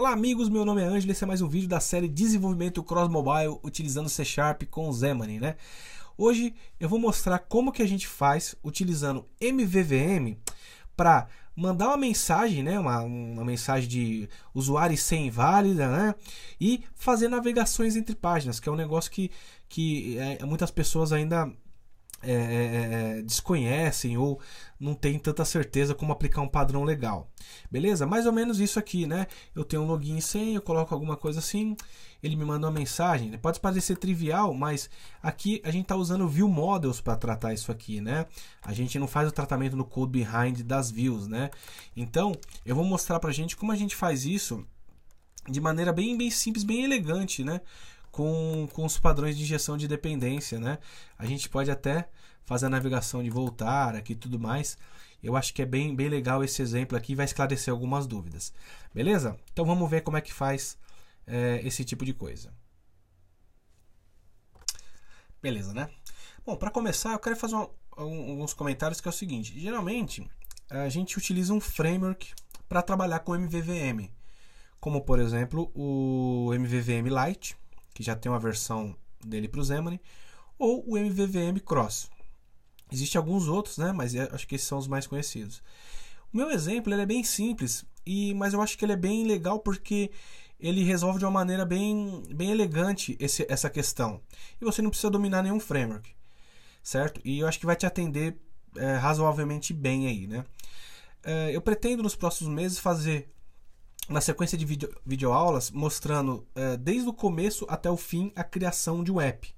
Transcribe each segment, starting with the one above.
Olá amigos, meu nome é Ângelo, esse é mais um vídeo da série Desenvolvimento Cross Mobile utilizando C Sharp com Xamarin, né? Hoje eu vou mostrar como que a gente faz utilizando MVVM para mandar uma mensagem, né, uma, uma mensagem de usuário sem inválida, né, e fazer navegações entre páginas, que é um negócio que, que é, muitas pessoas ainda é, é, é, desconhecem ou não tem tanta certeza como aplicar um padrão legal. Beleza? Mais ou menos isso aqui, né? Eu tenho um login e senha, eu coloco alguma coisa assim, ele me manda uma mensagem. Né? Pode parecer trivial, mas aqui a gente está usando view models para tratar isso aqui, né? A gente não faz o tratamento no code behind das views, né? Então, eu vou mostrar para gente como a gente faz isso de maneira bem, bem simples, bem elegante, né? com, com os padrões de injeção de dependência, né? A gente pode até fazer a navegação de voltar aqui e tudo mais. Eu acho que é bem, bem legal esse exemplo aqui, vai esclarecer algumas dúvidas. Beleza? Então vamos ver como é que faz é, esse tipo de coisa. Beleza, né? Bom, para começar, eu quero fazer um, alguns comentários que é o seguinte. Geralmente, a gente utiliza um framework para trabalhar com MVVM, como por exemplo o MVVM Lite, que já tem uma versão dele para o Xamarin, ou o MVVM Cross. Existem alguns outros, né? mas é, acho que esses são os mais conhecidos. O meu exemplo é bem simples, e mas eu acho que ele é bem legal porque ele resolve de uma maneira bem, bem elegante esse, essa questão. E você não precisa dominar nenhum framework, certo? E eu acho que vai te atender é, razoavelmente bem aí, né? É, eu pretendo nos próximos meses fazer na sequência de video, videoaulas mostrando é, desde o começo até o fim a criação de um app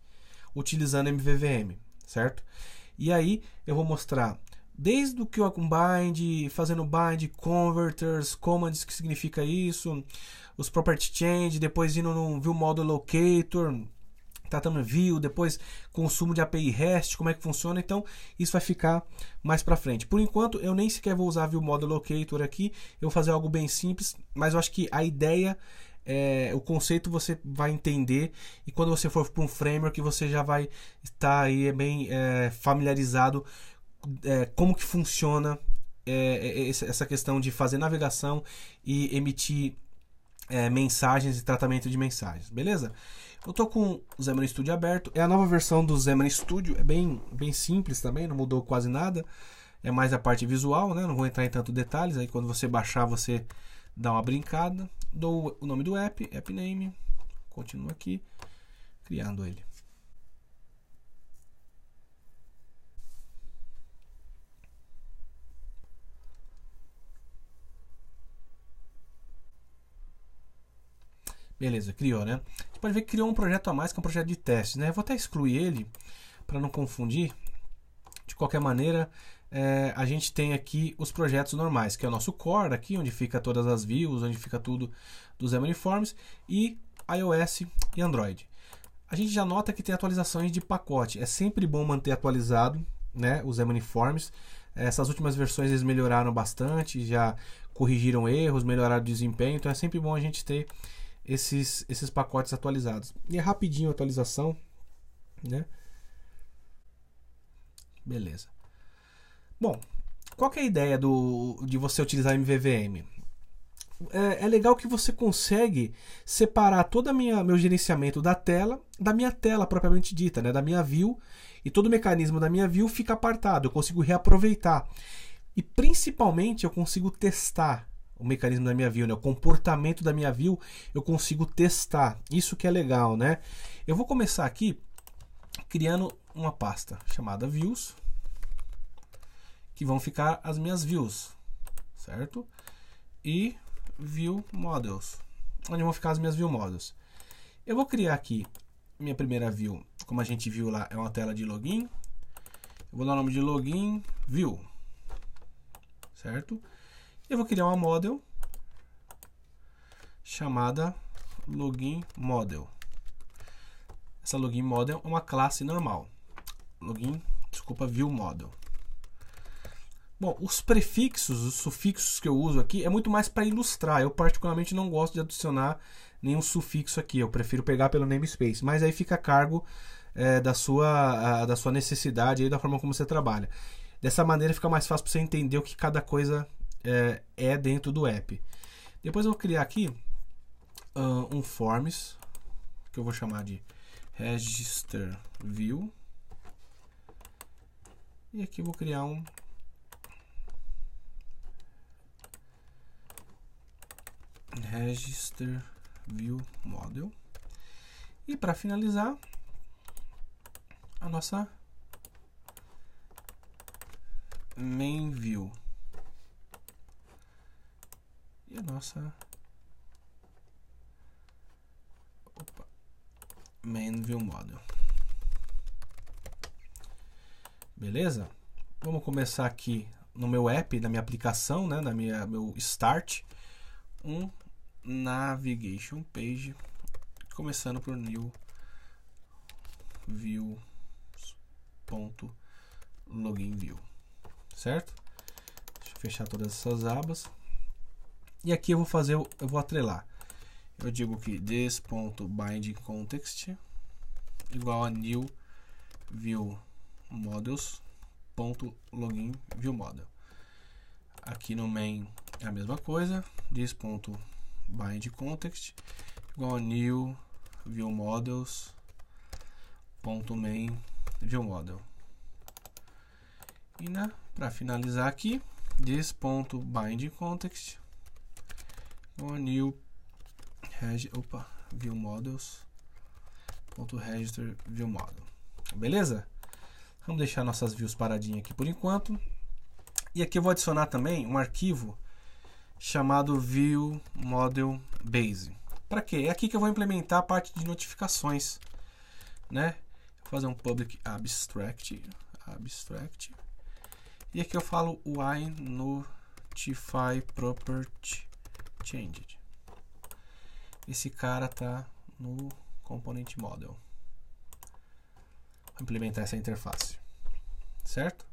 utilizando MVVM, certo? E aí eu vou mostrar desde o que o bind, fazendo bind, converters, commands, que significa isso, os property change, depois indo no view model locator, Tatame View, depois consumo de API REST, como é que funciona. Então, isso vai ficar mais para frente. Por enquanto, eu nem sequer vou usar View Model Locator aqui. Eu vou fazer algo bem simples, mas eu acho que a ideia é, o conceito você vai entender e quando você for para um framework você já vai estar aí é bem é, familiarizado é, como que funciona é, é, essa questão de fazer navegação e emitir mensagens e tratamento de mensagens, beleza? Eu tô com o Xamarin Studio aberto. É a nova versão do Xamarin Studio. É bem, bem simples também, não mudou quase nada. É mais a parte visual, né? Não vou entrar em tanto detalhes. Aí quando você baixar, você dá uma brincada. Dou o nome do app, app name. Continua aqui criando ele. Beleza, criou, né? Você pode ver que criou um projeto a mais, que é um projeto de testes, né? vou até excluir ele para não confundir. De qualquer maneira, é, a gente tem aqui os projetos normais, que é o nosso core aqui, onde fica todas as views, onde fica tudo dos Uniforms, e iOS e Android. A gente já nota que tem atualizações de pacote. É sempre bom manter atualizado né, os Uniforms. Essas últimas versões eles melhoraram bastante, já corrigiram erros, melhoraram o desempenho, então é sempre bom a gente ter esses, esses pacotes atualizados. E é rapidinho a atualização, né? Beleza. Bom, qual que é a ideia do, de você utilizar MVVM? É, é legal que você consegue separar todo o meu gerenciamento da tela, da minha tela propriamente dita, né? da minha view, e todo o mecanismo da minha view fica apartado, eu consigo reaproveitar. E principalmente eu consigo testar o mecanismo da minha view, né? o comportamento da minha view, eu consigo testar. Isso que é legal, né? Eu vou começar aqui criando uma pasta chamada views, que vão ficar as minhas views, certo? E view models, onde vão ficar as minhas view models. Eu vou criar aqui minha primeira view, como a gente viu lá, é uma tela de login. Eu vou dar o nome de login view, certo? Eu vou criar uma model chamada login model. Essa login model é uma classe normal. Login, desculpa, view model. Bom, os prefixos, os sufixos que eu uso aqui é muito mais para ilustrar. Eu particularmente não gosto de adicionar nenhum sufixo aqui. Eu prefiro pegar pelo namespace. Mas aí fica a cargo é, da, sua, a, da sua necessidade e da forma como você trabalha. Dessa maneira fica mais fácil para você entender o que cada coisa é, é dentro do app. Depois eu vou criar aqui uh, um forms que eu vou chamar de register view e aqui vou criar um register view model e para finalizar a nossa main view nossa Opa. main view model beleza vamos começar aqui no meu app na minha aplicação né na minha meu start um navigation page começando por new view ponto login view certo Deixa eu fechar todas essas abas e aqui eu vou fazer, eu vou atrelar. Eu digo que this.bindContext igual a new view models ponto login view model aqui no main é a mesma coisa this.bindContext ponto bind context igual a new view models ponto main view model e na para finalizar aqui this.bindContext ponto bind context new register, opa, view models ponto register view model. Beleza? Vamos deixar nossas views paradinhas aqui por enquanto. E aqui eu vou adicionar também um arquivo chamado view model base. Para quê? É aqui que eu vou implementar a parte de notificações, né? Vou fazer um public abstract, abstract. E aqui eu falo o i notify property changed. Esse cara está no component model. Vou implementar essa interface, certo?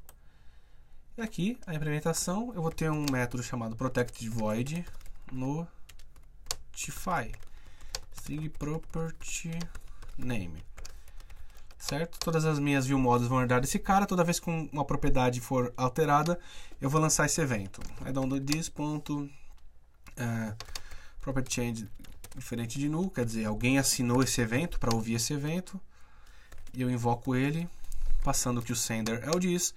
E aqui a implementação, eu vou ter um método chamado protected void no notify string property name certo? Todas as minhas view models vão herdar desse cara. Toda vez que uma propriedade for alterada, eu vou lançar esse evento. I do this. Ah, property change diferente de null, quer dizer, alguém assinou esse evento para ouvir esse evento, e eu invoco ele, passando que o sender é o this,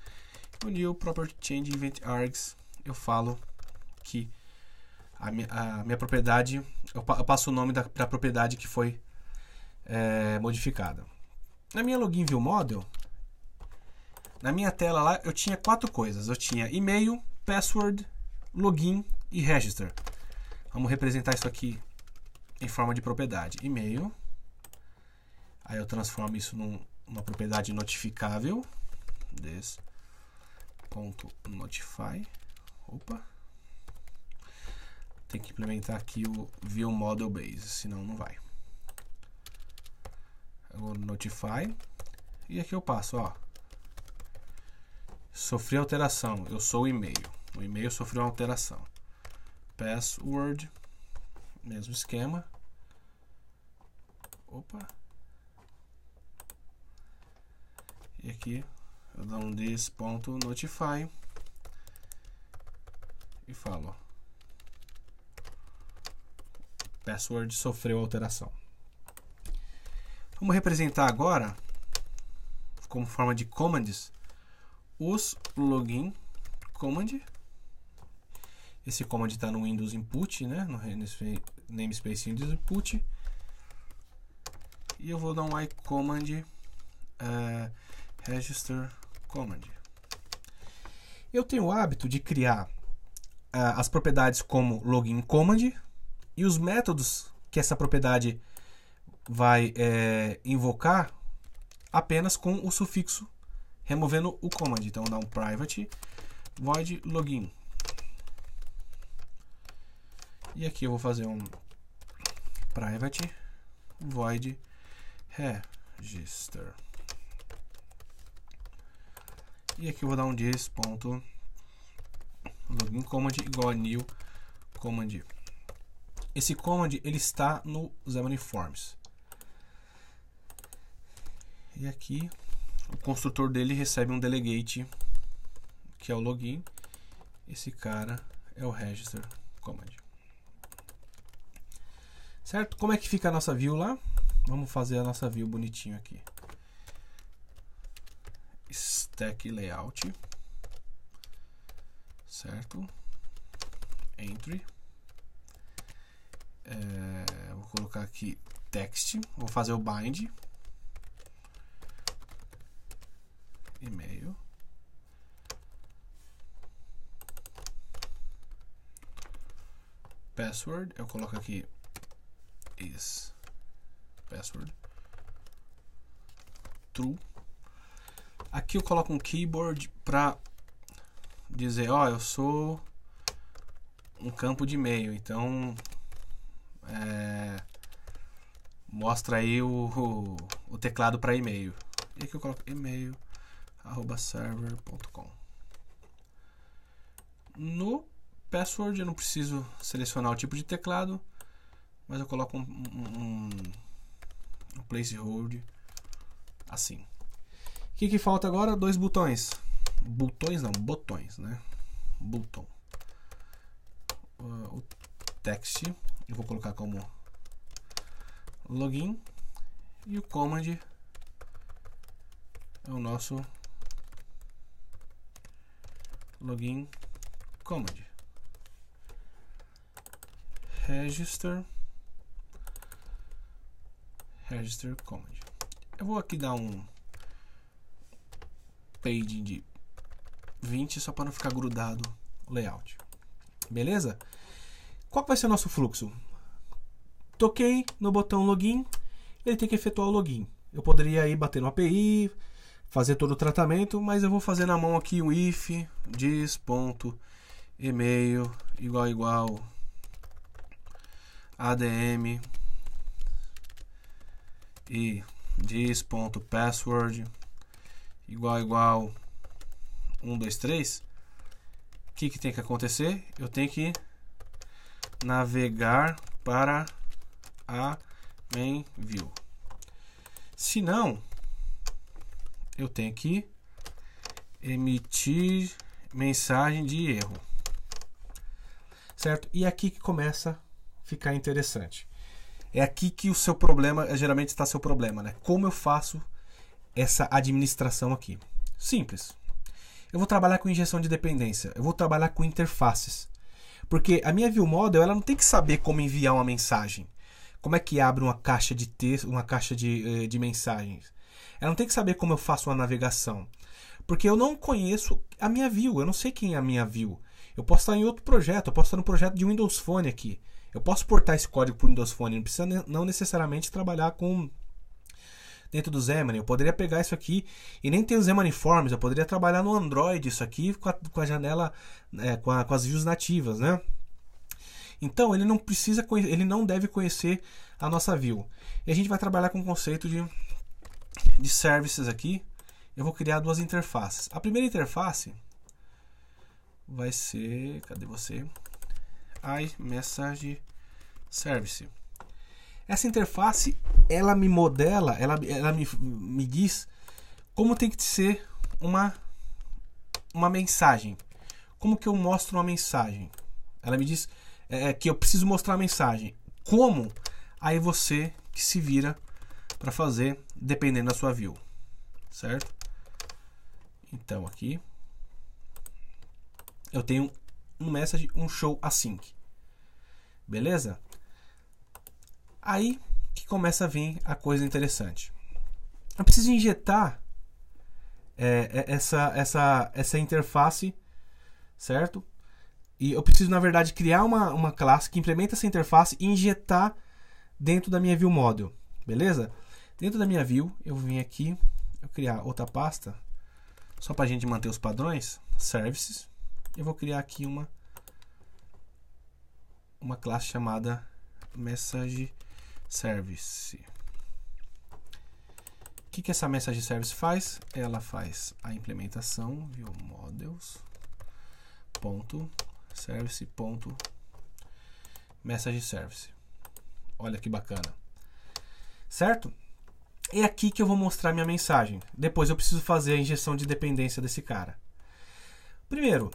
onde o property change event args, eu falo que a minha, a minha propriedade, eu, pa, eu, passo o nome da, da propriedade que foi é, modificada. Na minha login view model, na minha tela lá, eu tinha quatro coisas. Eu tinha e-mail, password, login e register. Vamos representar isso aqui em forma de propriedade e-mail. Aí eu transformo isso num, numa propriedade notificável. This ponto notify. Opa. Tem que implementar aqui o view model base, senão não vai. Eu vou notify e aqui eu passo, ó. Sofri alteração, eu sou o e-mail. O e-mail sofreu uma alteração password, mesmo esquema. Opa. E aqui eu dou um this.notify e falo password sofreu alteração. Vamos representar agora como forma de commands os login command esse comando está no Windows Input, né? No namespace Windows Input. E eu vou dar um iCommand uh, Register Command. Eu tenho o hábito de criar uh, as propriedades como login command e os métodos que essa propriedade vai é, invocar apenas com o sufixo removendo o command. Então dá um private void login. E aqui eu vou fazer um private void register. E aqui eu vou dar um diz.login command igual a new command. Esse command ele está no Xamarin Forms. E aqui o construtor dele recebe um delegate que é o login. Esse cara é o register command. Certo? Como é que fica a nossa view lá? Vamos fazer a nossa view bonitinho aqui. Stack layout. Certo? Entry. É, vou colocar aqui text. Vou fazer o bind. E-mail. Password. Eu coloco aqui is password true. Aqui eu coloco um keyboard para dizer, ó, oh, eu sou um campo de e-mail, então é, mostra aí o, o, o teclado para e-mail. E aqui eu coloco e-mail arroba server.com. No password eu não preciso selecionar o tipo de teclado, mas eu coloco um, um, um placeholder assim. O que, que falta agora? Dois botões. Botões não, botões, né? Botão. Uh, o text eu vou colocar como login e o command é o nosso login command register register command. Eu vou aqui dar um page de 20 só para não ficar grudado o layout. Beleza? Qual vai ser o nosso fluxo? Toquei no botão login, ele tem que efetuar o login. Eu poderia ir bater no API, fazer todo o tratamento, mas eu vou fazer na mão aqui um if dis.email igual igual adm e diz.password igual igual 123, o que, que tem que acontecer? Eu tenho que navegar para a main view. Se não, eu tenho que emitir mensagem de erro. Certo? E aqui que começa a ficar interessante. É aqui que o seu problema, eh, geralmente está seu problema, né? Como eu faço essa administração aqui? Simples. Eu vou trabalhar com injeção de dependência, eu vou trabalhar com interfaces. Porque a minha view model, ela não tem que saber como enviar uma mensagem. Como é que abre uma caixa de texto, uma caixa de, eh, de mensagens. Ela não tem que saber como eu faço uma navegação. Porque eu não conheço a minha view, eu não sei quem é a minha view. Eu posso estar em outro projeto, eu posso estar no projeto de Windows Phone aqui. Eu posso portar esse código para o Windows Phone, não precisa não necessariamente trabalhar com dentro do Xamarin. Eu poderia pegar isso aqui e nem ter o Xamarin Forms, eu poderia trabalhar no Android isso aqui com a, com a janela, é, com, a, com, as views nativas, né? Então ele não precisa, ele não deve conhecer a nossa view. E a gente vai trabalhar com o conceito de, de services aqui. Eu vou criar duas interfaces. A primeira interface vai ser, cadê você? iMessage Service. Essa interface, ela me modela, ela, ela me, me diz como tem que ser uma, uma mensagem. Como que eu mostro uma mensagem? Ela me diz é, é que eu preciso mostrar a mensagem. Como? Aí você que se vira para fazer, dependendo da sua view. Certo? Então aqui eu tenho um message, um show async. Beleza? Aí que começa a vir a coisa interessante. Eu preciso injetar é, é, essa, essa, essa interface, certo? E eu preciso, na verdade, criar uma, uma classe que implementa essa interface e injetar dentro da minha view model, beleza? Dentro da minha view, eu vim aqui, eu criar outra pasta, só para a gente manter os padrões, services eu vou criar aqui uma uma classe chamada message service. O que, que essa message service faz? Ela faz a implementação view models ponto service ponto message service. Olha que bacana, certo? É aqui que eu vou mostrar minha mensagem. Depois eu preciso fazer a injeção de dependência desse cara. Primeiro,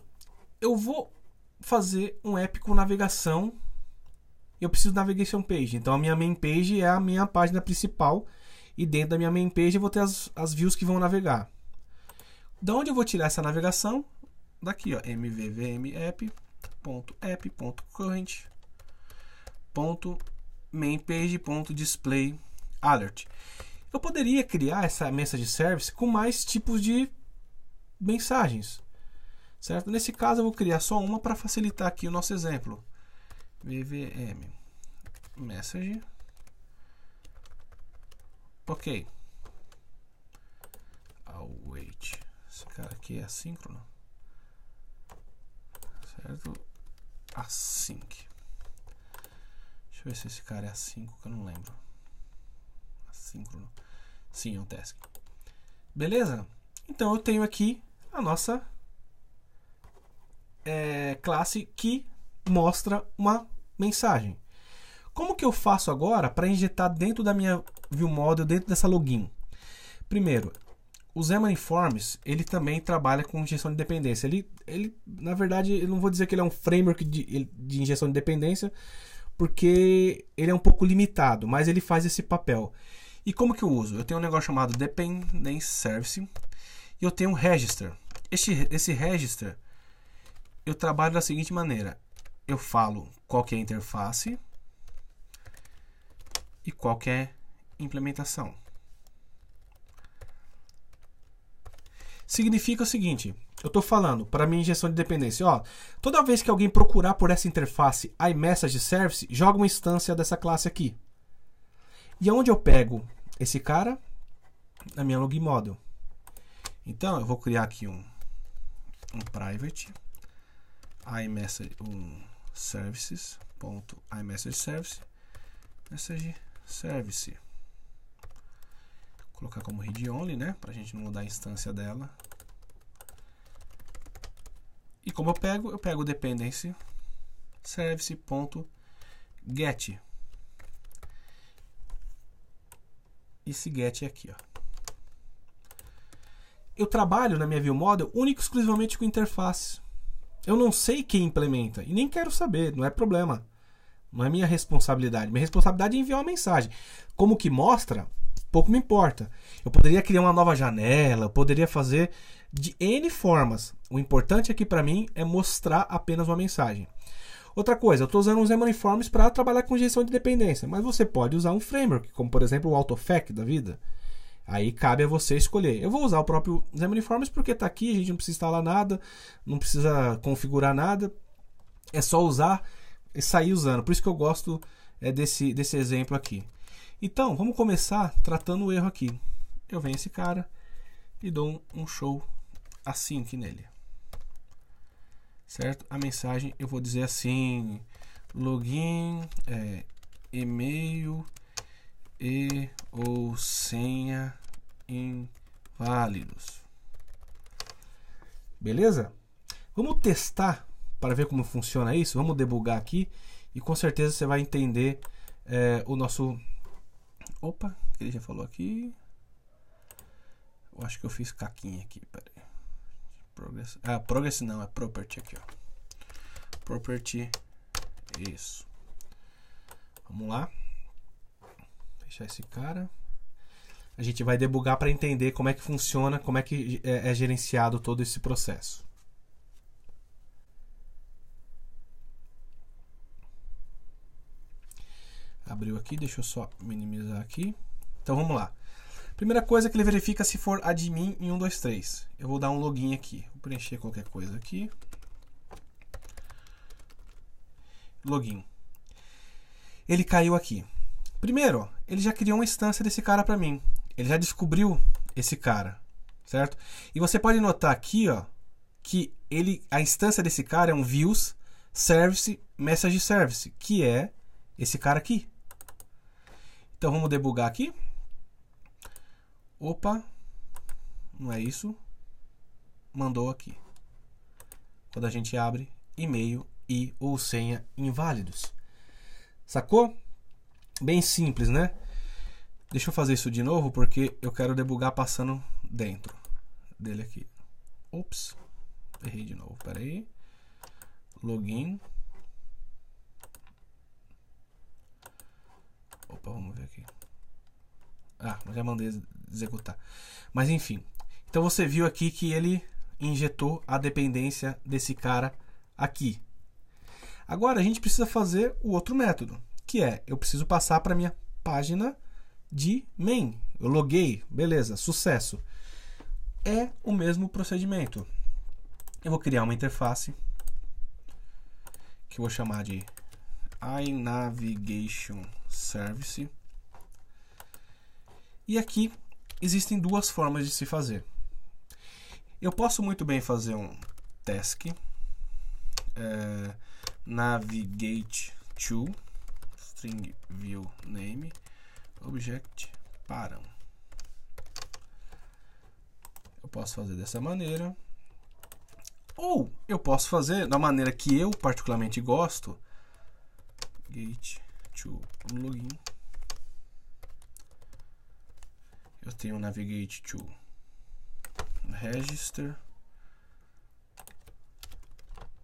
eu vou fazer um app com navegação. Eu preciso de navigation page. Então a minha main page é a minha página principal. E dentro da minha main page eu vou ter as, as views que vão navegar. Da onde eu vou tirar essa navegação? Daqui, ó, mvvmapp.app.current.mainpage.display alert. Eu poderia criar essa message service com mais tipos de mensagens. Certo? Nesse caso, eu vou criar só uma para facilitar aqui o nosso exemplo. VVM message. Ok. Await. Esse cara aqui é assíncrono. Certo? Async. Deixa eu ver se esse cara é assíncrono, que eu não lembro. Assíncrono. Sim, é um task. Beleza? Então eu tenho aqui a nossa é, classe que mostra uma mensagem. Como que eu faço agora para injetar dentro da minha ViewModel, dentro dessa login? Primeiro, o Zeman Informs, ele também trabalha com injeção de dependência. Ele, ele na verdade, eu não vou dizer que ele é um framework de, de injeção de dependência, porque ele é um pouco limitado, mas ele faz esse papel. E como que eu uso? Eu tenho um negócio chamado Dependency Service e eu tenho um Register. Este, esse Register, eu trabalho da seguinte maneira: eu falo qual que é a interface e qual que é a implementação. Significa o seguinte: eu estou falando para minha injeção de dependência, ó, toda vez que alguém procurar por essa interface iMessage Service, joga uma instância dessa classe aqui. E onde eu pego esse cara? Na minha log model. Então eu vou criar aqui um, um private iMessage um, ponto service colocar como read only né para a gente não mudar a instância dela e como eu pego eu pego o service ponto get esse get é aqui ó eu trabalho na minha view model único exclusivamente com interface eu não sei quem implementa e nem quero saber, não é problema. Não é minha responsabilidade. Minha responsabilidade é enviar uma mensagem. Como que mostra, pouco me importa. Eu poderia criar uma nova janela, eu poderia fazer de N formas. O importante aqui é para mim é mostrar apenas uma mensagem. Outra coisa, eu estou usando os Emaniforms para trabalhar com gestão de dependência, mas você pode usar um framework, como por exemplo o AutoFac da vida. Aí cabe a você escolher. Eu vou usar o próprio Xamarin Uniformes porque está aqui, a gente não precisa instalar nada, não precisa configurar nada. É só usar e sair usando. Por isso que eu gosto é, desse, desse exemplo aqui. Então, vamos começar tratando o erro aqui. Eu venho esse cara e dou um, um show assim aqui nele. Certo? A mensagem eu vou dizer assim: login, é, e-mail e ou senha inválidos. Beleza? Vamos testar para ver como funciona isso. Vamos debugar aqui e com certeza você vai entender é, o nosso. Opa, ele já falou aqui. Eu acho que eu fiz caquinha aqui. Peraí. Progress. Ah, progress não, é property aqui, ó. Property. Isso. Vamos lá. Fechar esse cara. A gente vai debugar para entender como é que funciona, como é que é, é, gerenciado todo esse processo. Abriu aqui, deixa eu só minimizar aqui. Então vamos lá. Primeira coisa que ele verifica se for admin em 123. Eu vou dar um login aqui. Vou preencher qualquer coisa aqui. Login. Ele caiu aqui. Primeiro, ele já criou uma instância desse cara para mim. Ele já descobriu esse cara, certo? E você pode notar aqui, ó, que ele, a instância desse cara é um views service message service, que é esse cara aqui. Então vamos debugar aqui. Opa, não é isso. Mandou aqui. Quando a gente abre e-mail e ou senha inválidos. Sacou? bem simples, né? Deixa eu fazer isso de novo porque eu quero debugar passando dentro dele aqui. Ops, errei de novo, peraí. Login. Opa, vamos ver aqui. Ah, já mandei executar. Mas enfim, então você viu aqui que ele injetou a dependência desse cara aqui. Agora a gente precisa fazer o outro método que é? Eu preciso passar para minha página de main. Eu loguei, beleza, sucesso. É o mesmo procedimento. Eu vou criar uma interface que eu vou chamar de iNavigation Service. E aqui existem duas formas de se fazer. Eu posso muito bem fazer um task é, navigate to string view name object param. Eu posso fazer dessa maneira. Ou eu posso fazer da maneira que eu particularmente gosto. Gate to login. Eu tenho navigate to register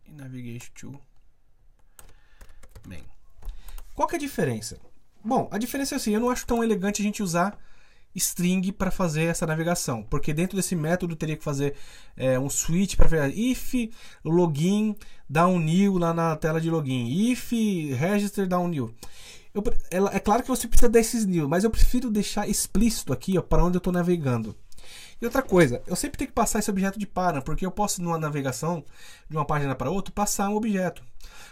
e navigate to main. Qual que é a diferença? Bom, a diferença é assim, eu não acho tão elegante a gente usar string para fazer essa navegação, porque dentro desse método teria que fazer é, um switch para ver if login dá um new lá na tela de login, if register dá um new. Eu, é, é claro que você precisa desses new, mas eu prefiro deixar explícito aqui para onde eu estou navegando. E outra coisa, eu sempre tenho que passar esse objeto de parâmetro porque eu posso, numa navegação de uma página para outra, passar um objeto.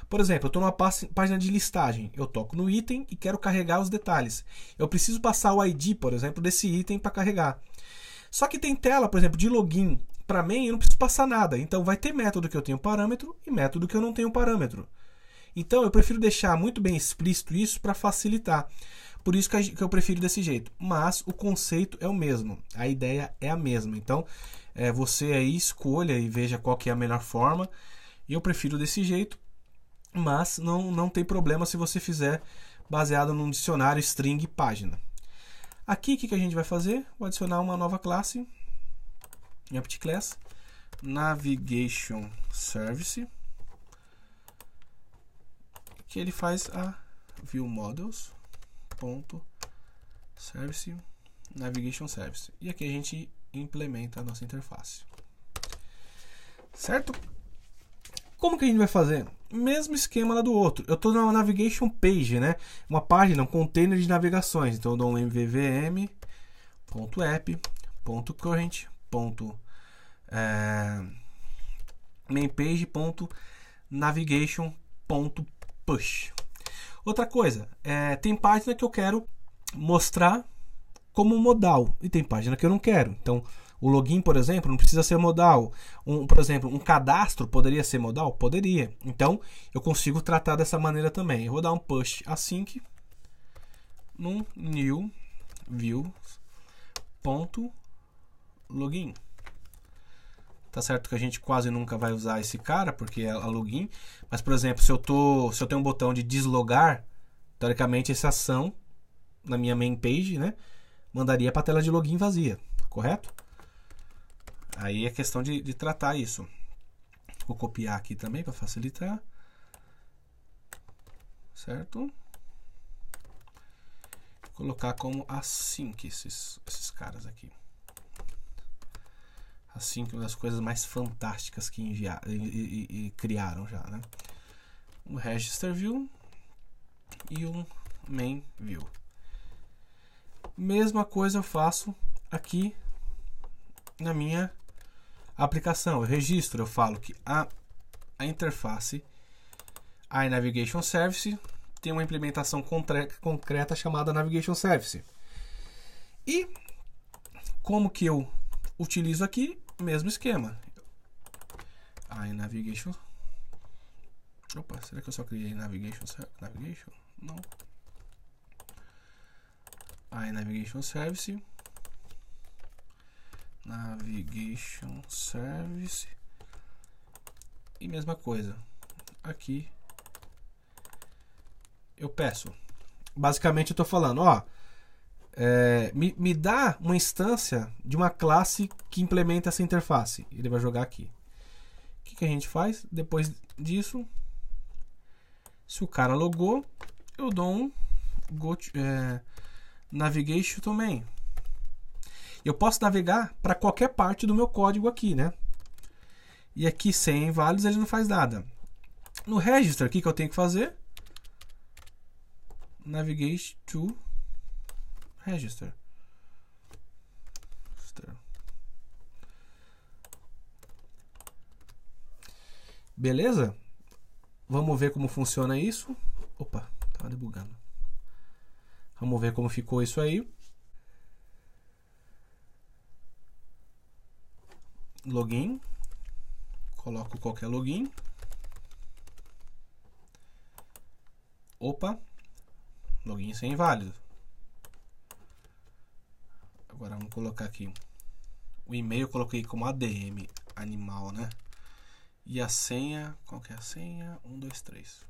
Por exemplo, eu estou numa página de listagem, eu toco no item e quero carregar os detalhes. Eu preciso passar o ID, por exemplo, desse item para carregar. Só que tem tela, por exemplo, de login. Para mim, eu não preciso passar nada. Então, vai ter método que eu tenho parâmetro e método que eu não tenho parâmetro. Então, eu prefiro deixar muito bem explícito isso para facilitar. Por isso que, eu prefiro desse jeito. Mas o conceito é o mesmo, a ideia é a mesma. Então é, você aí escolha e veja qual que é a melhor forma. Eu prefiro desse jeito, mas não, não tem problema se você fizer baseado num dicionário string página. Aqui o que, que a gente vai fazer? Vou adicionar uma nova classe, apt class, navigation service, que ele faz a view models ponto service navigation service e aqui a gente implementa a nossa interface certo como que a gente vai fazer mesmo esquema lá do outro eu estou numa navigation page né uma página um container de navegações então eu dou um mvvm ponto app ponto current ponto é, eh, mainpage ponto navigation ponto push Outra coisa, é, tem página que eu quero mostrar como modal e tem página que eu não quero. Então, o login, por exemplo, não precisa ser modal. Um, por exemplo, um cadastro poderia ser modal? Poderia. Então, eu consigo tratar dessa maneira também. Eu vou dar um push async num new views ponto login. Tá certo que a gente quase nunca vai usar esse cara, porque é a login. Mas, por exemplo, se eu, tô, se eu tenho um botão de deslogar, teoricamente essa ação na minha main page, né? Mandaria para a tela de login vazia, correto? Aí é questão de, de tratar isso. Vou copiar aqui também para facilitar. Certo? colocar como async esses, esses caras aqui assim que é uma das coisas mais fantásticas que enviaram e, e, e criaram já, né? Um register view e um main view. Mesma coisa eu faço aqui na minha aplicação. Eu registro, eu falo que a, a interface iNavigation Service tem uma implementação concreta chamada Navigation Service. E como que eu utilizo aqui? mesmo esquema. Aí, navigation. Opa, será que eu só criei navigation? Navigation? Não. Aí, navigation service. Navigation service. E mesma coisa. Aqui eu peço. Basicamente eu estou falando, ó é, me, me dá uma instância de uma classe que implementa essa interface. Ele vai jogar aqui. O que, que a gente faz? Depois disso, se o cara logou, eu dou um go, é, navigation também. Eu posso navegar para qualquer parte do meu código aqui, né? E aqui sem values ele não faz nada. No register, o que, que eu tenho que fazer? Navigate to register. register. Beleza? Vamos ver como funciona isso. Opa, tá debugando. Vamos ver como ficou isso aí. Login. Coloco qualquer login. Opa, login sem válido. Agora vamos colocar aqui. O e-mail eu coloquei como ADM animal, né? E a senha, qual que é a senha? 1, 2, 3.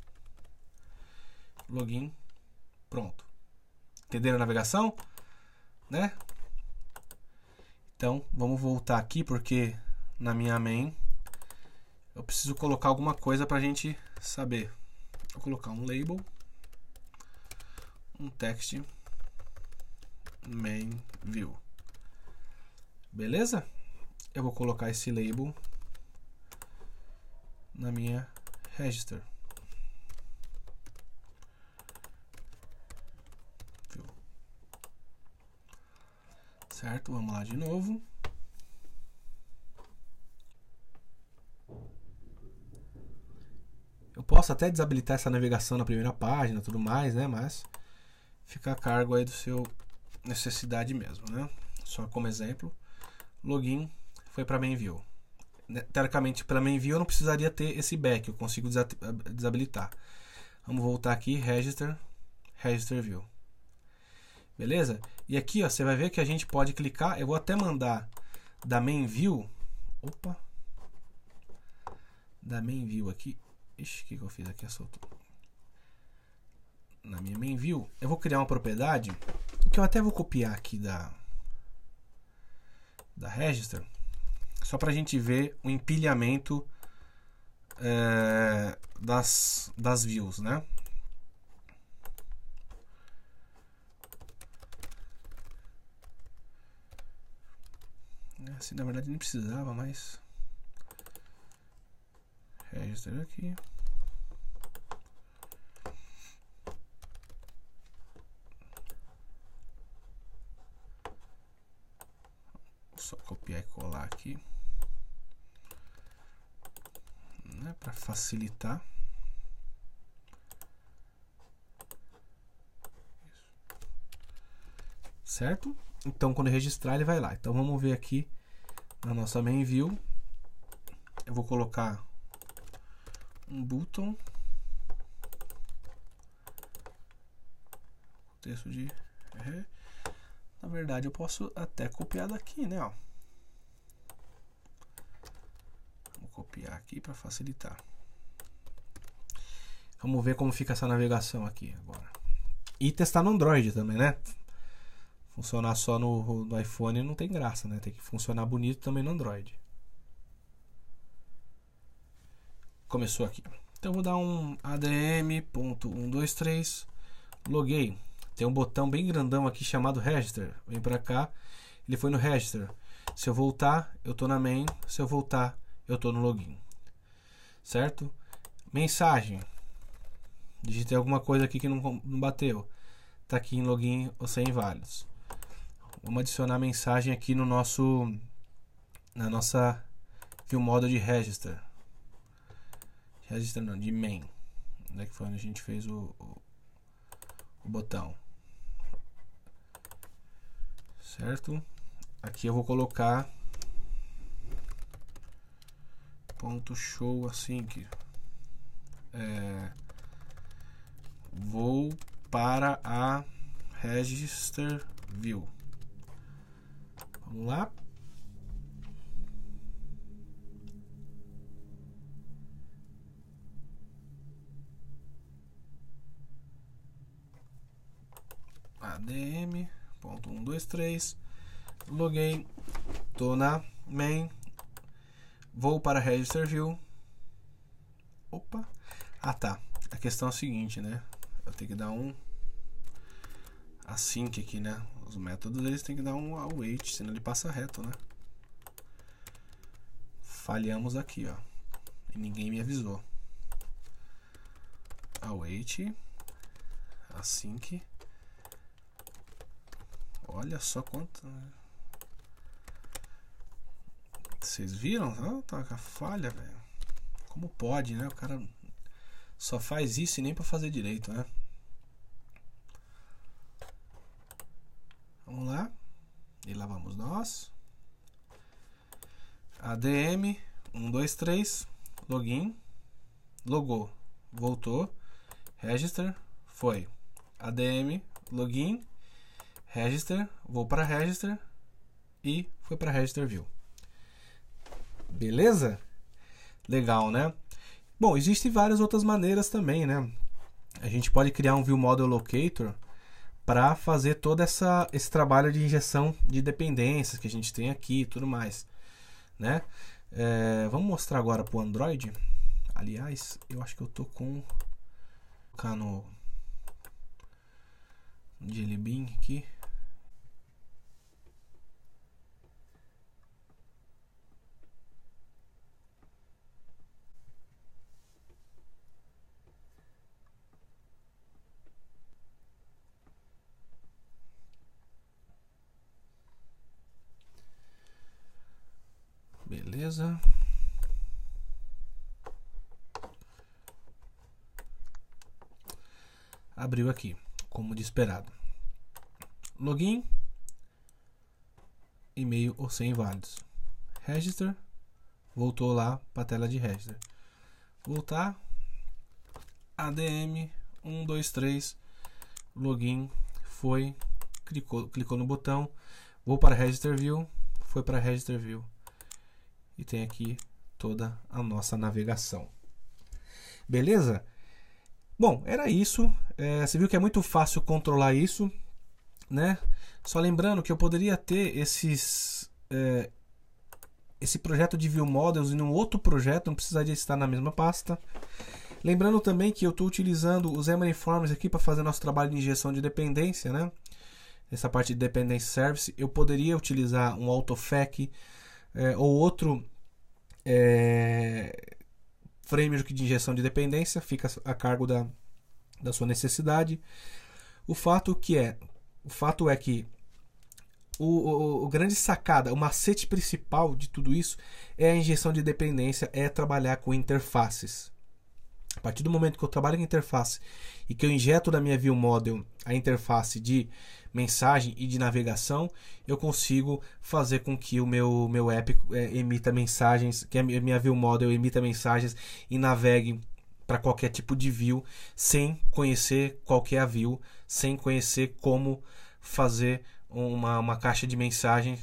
Login. Pronto. Entenderam a navegação? Né? Então, vamos voltar aqui porque na minha main eu preciso colocar alguma coisa para a gente saber. Vou colocar um label, um text main view. Beleza? Eu vou colocar esse label na minha register. Certo? Vamos lá de novo. Eu posso até desabilitar essa navegação na primeira página, tudo mais, né? Mas fica a cargo aí do seu necessidade mesmo, né? Só como exemplo, login foi para View. Né, teoricamente, pela View eu não precisaria ter esse back, eu consigo desabilitar. Vamos voltar aqui, register, register view. Beleza? E aqui, ó, você vai ver que a gente pode clicar, eu vou até mandar da main view, opa, da main view aqui, ixi, o que, que eu fiz aqui, soltou. Na minha main view, eu vou criar uma propriedade que eu até vou copiar aqui da da register só para a gente ver o empilhamento é, das, das views, né? Assim, na verdade, nem precisava, mas register aqui. só copiar e colar aqui. Né, para facilitar. Certo? Então, quando registrar, ele vai lá. Então, vamos ver aqui na nossa main view. Eu vou colocar um button. Texto de... Uhum na verdade, eu posso até copiar daqui, né? Ó. Vou copiar aqui para facilitar. Vamos ver como fica essa navegação aqui agora. E testar no Android também, né? Funcionar só no, no iPhone não tem graça, né? Tem que funcionar bonito também no Android. Começou aqui. Então vou dar um adm.123, loguei. Tem um botão bem grandão aqui chamado Register. Vem para cá, ele foi no Register. Se eu voltar, eu estou na main. Se eu voltar, eu estou no login. Certo? Mensagem. Digitei alguma coisa aqui que não, não bateu. Está aqui em login ou sem válidos. Vamos adicionar mensagem aqui no nosso na nossa view modo de register. Register não, de main. Onde é que foi onde a gente fez o, o, o botão certo? Aqui eu vou colocar ponto show assim que é, vou para a register view. Vamos lá. ADM Ponto 1, 2, 3. Loguei. Tô na main. Vou para register view. Opa. Ah, tá. A questão é a seguinte, né? Eu tenho que dar um async aqui, né? Os métodos eles têm que dar um await, senão ele passa reto, né? Falhamos aqui, ó. E ninguém me avisou. Await async Olha só quanto. Né? Vocês viram? Ah, tá com a falha, velho. Como pode, né? O cara só faz isso e nem para fazer direito, né? Vamos lá. E lá vamos nós. ADM 123 login logou, voltou, register foi. ADM login register, vou para register e foi para register view. Beleza? Legal, né? Bom, existem várias outras maneiras também, né? A gente pode criar um view model locator para fazer todo essa, esse trabalho de injeção de dependências que a gente tem aqui e tudo mais, né? É, vamos mostrar agora para o Android. Aliás, eu acho que eu tô com colocar no Jelly Bean aqui. Beleza. Abriu aqui, como de esperado. Login. E-mail ou senha válidos. Register. Voltou lá para a tela de register. Voltar. ADM 123. Login. Foi. Clicou, clicou no botão. Vou para Register View. Foi para Register View e tem aqui toda a nossa navegação. Beleza? Bom, era isso. É, você viu que é muito fácil controlar isso, né? Só lembrando que eu poderia ter esses é, esse projeto de View Models em um outro projeto, não precisaria estar na mesma pasta. Lembrando também que eu estou utilizando os Emery Forms aqui para fazer nosso trabalho de injeção de dependência, né? Essa parte de dependência Service, eu poderia utilizar um AutoFac, é, ou outro é, framework de injeção de dependência, fica a cargo da, da sua necessidade. O fato que é, o fato é que o, o, o, grande sacada, o macete principal de tudo isso é a injeção de dependência, é trabalhar com interfaces. A partir do momento que eu trabalho com interface e que eu injeto na minha view model a interface de mensagem e de navegação, eu consigo fazer com que o meu, meu app é, emita mensagens, que a minha view model emita mensagens e navegue para qualquer tipo de view sem conhecer qualquer é view, sem conhecer como fazer uma, uma caixa de mensagem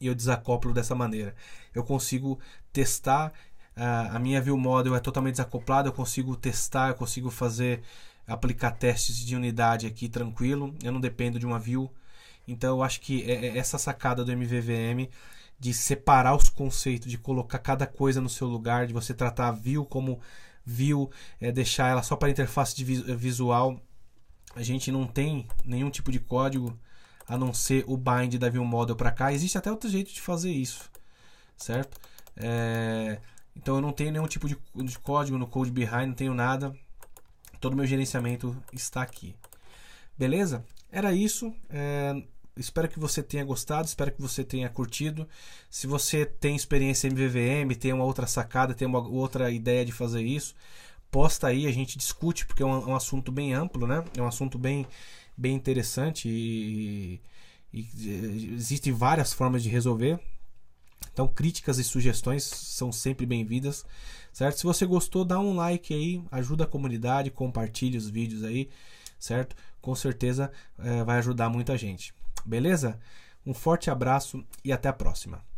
e eu desacoplo dessa maneira. Eu consigo testar, ah, a minha view model é totalmente desacoplada, eu consigo testar, eu consigo fazer aplicar testes de unidade aqui tranquilo, eu não dependo de uma view. Então eu acho que é, é essa sacada do MVVM de separar os conceitos, de colocar cada coisa no seu lugar, de você tratar a view como view, é, deixar ela só para interface de eh, visual. A gente não tem nenhum tipo de código a não ser o bind da view model para cá. Existe até outro jeito de fazer isso, certo? É, então eu não tenho nenhum tipo de, de código no code behind, não tenho nada. Todo o meu gerenciamento está aqui. Beleza? Era isso. É, espero que você tenha gostado, espero que você tenha curtido. Se você tem experiência em MVVM, tem uma outra sacada, tem uma outra ideia de fazer isso, posta aí, a gente discute, porque é um, é um assunto bem amplo, né? É um assunto bem, bem interessante e, e, e existem várias formas de resolver. Então, críticas e sugestões são sempre bem-vindas certo? Se você gostou, dá um like aí, ajuda a comunidade, compartilhe os vídeos aí, certo? Com certeza é, vai ajudar muita gente. Beleza? Um forte abraço e até a próxima.